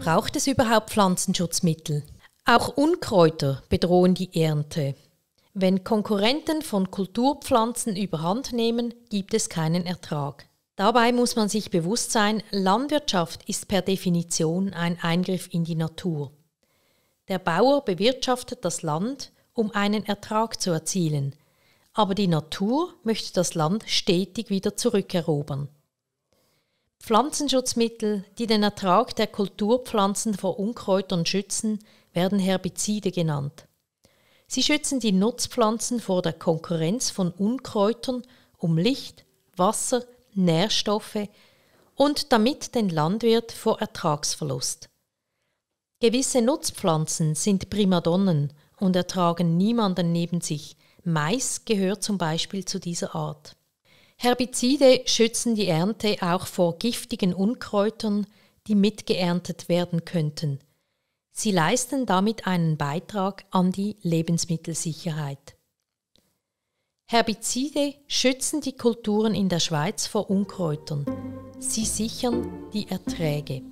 Braucht es überhaupt Pflanzenschutzmittel? Auch Unkräuter bedrohen die Ernte. Wenn Konkurrenten von Kulturpflanzen überhand nehmen, gibt es keinen Ertrag. Dabei muss man sich bewusst sein, Landwirtschaft ist per Definition ein Eingriff in die Natur. Der Bauer bewirtschaftet das Land, um einen Ertrag zu erzielen, aber die Natur möchte das Land stetig wieder zurückerobern. Pflanzenschutzmittel, die den Ertrag der Kulturpflanzen vor Unkräutern schützen, werden Herbizide genannt. Sie schützen die Nutzpflanzen vor der Konkurrenz von Unkräutern um Licht, Wasser, Nährstoffe und damit den Landwirt vor Ertragsverlust. Gewisse Nutzpflanzen sind Primadonnen und ertragen niemanden neben sich. Mais gehört zum Beispiel zu dieser Art. Herbizide schützen die Ernte auch vor giftigen Unkräutern, die mitgeerntet werden könnten. Sie leisten damit einen Beitrag an die Lebensmittelsicherheit. Herbizide schützen die Kulturen in der Schweiz vor Unkräutern. Sie sichern die Erträge.